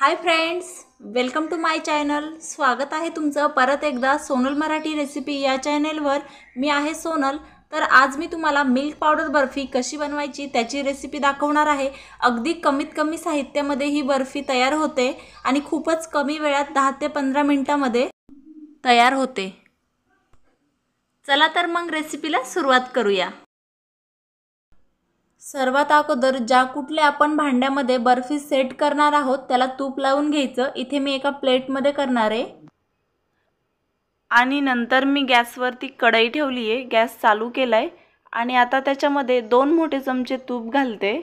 high friends welcome to my channel स्वागत आहे तुमचं परत एकदा सोनल मराठी रेसिपी या चॅनेलवर मी आहे सोनल तर आज मी तुम्हाला मिल्क पावडर बर्फी कशी बनवायची त्याची रेसिपी दाखवणार आहे अगदी कमीत कमी साहित्यामध्ये ही बर्फी तयार होते आणि खूपच कमी वेळात दहा ते पंधरा मिनटामध्ये तयार होते चला तर मग रेसिपीला सुरुवात करूया सर्वात अगोदर ज्या कुठल्या आपण भांड्यामध्ये बर्फी सेट करणार आहोत त्याला तूप लावून घ्यायचं इथे मी एका प्लेटमध्ये करणार आहे आणि नंतर मी गॅसवरती कढई ठेवली आहे गॅस चालू केला आहे आणि आता त्याच्यामध्ये दोन मोठे चमचे तूप घालते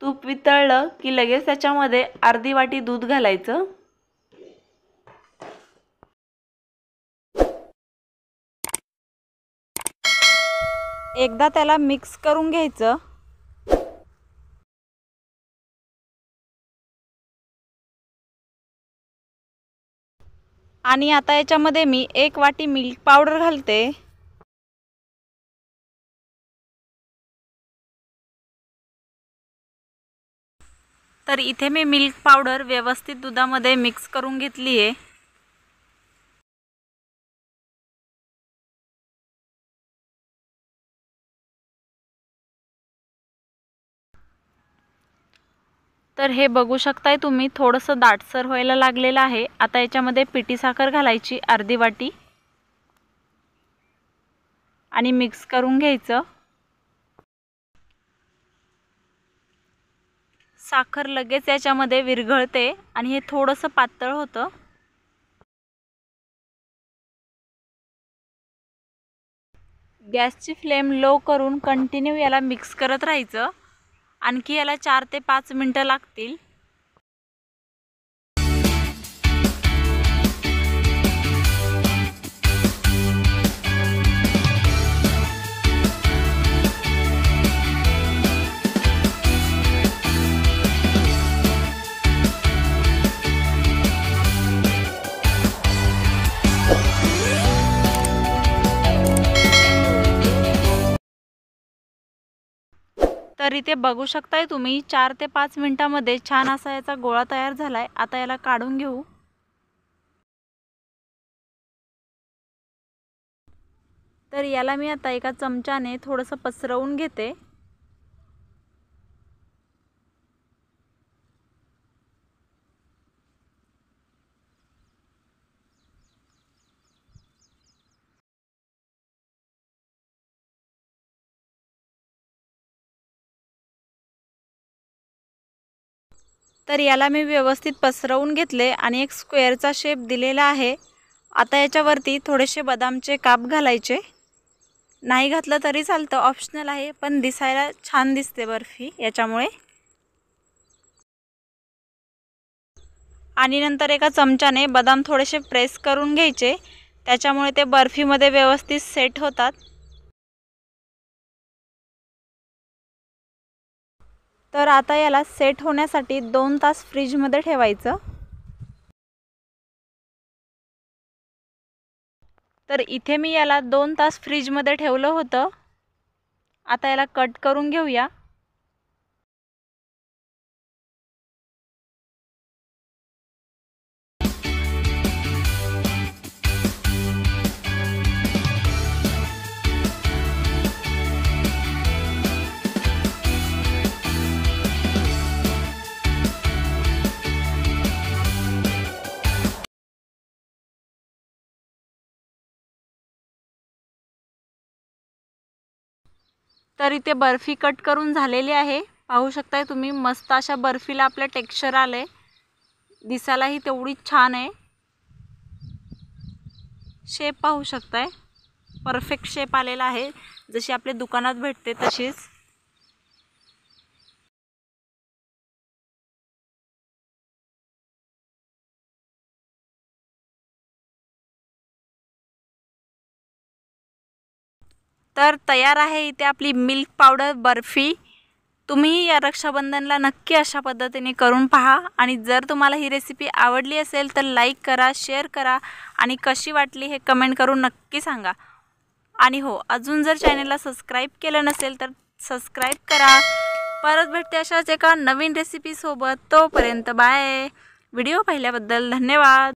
तूप वितळलं की लगेच त्याच्यामध्ये अर्धी वाटी दूध घालायचं एकदा त्याला मिक्स करून घ्यायचं आणि आता याच्यामध्ये मी एक वाटी मिल्क पावडर घालते तर इथे मी मिल्क पावडर व्यवस्थित दुधामध्ये मिक्स करून घेतली आहे तर हे बघू शकताय तुम्ही थोडंसं दाटसर व्हायला लागलेलं आहे आता याच्यामध्ये पिठी साखर घालायची अर्धी वाटी आणि मिक्स करून घ्यायचं साखर लगेच याच्यामध्ये विरघळते आणि हे थोडंसं पातळ होतं गॅसची फ्लेम लो करून कंटिन्यू याला मिक्स करत राहायचं आणखी याला चार ते पाच मिनटं लागतील तर इथे बघू शकताय तुम्ही चार ते पाच मिनिटामध्ये छान असा याचा गोळा तयार झालाय आता याला काढून घेऊ तर याला मी आता एका चमच्याने थोडंसं पसरवून घेते तर याला मी व्यवस्थित पसरवून घेतले आणि एक स्क्वेअरचा शेप दिलेला आहे आता याच्यावरती थोडेसे बदामचे काप घालायचे नाही घातलं तरी चालतं ऑप्शनल आहे पण दिसायला छान दिसते बर्फी याच्यामुळे आणि नंतर एका चमच्याने बदाम थोडेसे प्रेस करून घ्यायचे त्याच्यामुळे ते बर्फीमध्ये व्यवस्थित सेट होतात तर आता याला सेट होण्यासाठी दोन तास फ्रीजमध्ये ठेवायचं तर इथे मी याला दोन तास फ्रीजमध्ये ठेवलं होतं आता याला कट करून घेऊया तर इथे बर्फी कट करून झालेली आहे पाहू शकताय तुम्ही मस्त अशा बर्फीला आपलं टेक्स्चर आलं आहे दिसायलाही तेवढी छान आहे शेप पाहू शकताय परफेक्ट शेप आलेला आहे जशी आपल्या दुकानात भेटते तशीच तर तयार आहे इथे आपली मिल्क पावडर बर्फी तुम्ही या रक्षाबंधनला नक्की अशा पद्धतीने करून पहा आणि जर तुम्हाला ही रेसिपी आवडली असेल तर लाईक करा शेअर करा आणि कशी वाटली हे कमेंट करून नक्की सांगा आणि हो अजून जर चॅनलला सबस्क्राईब केलं नसेल तर सबस्क्राईब करा परत भेटते अशाच एका नवीन रेसिपीसोबत तोपर्यंत बाय व्हिडिओ पाहिल्याबद्दल धन्यवाद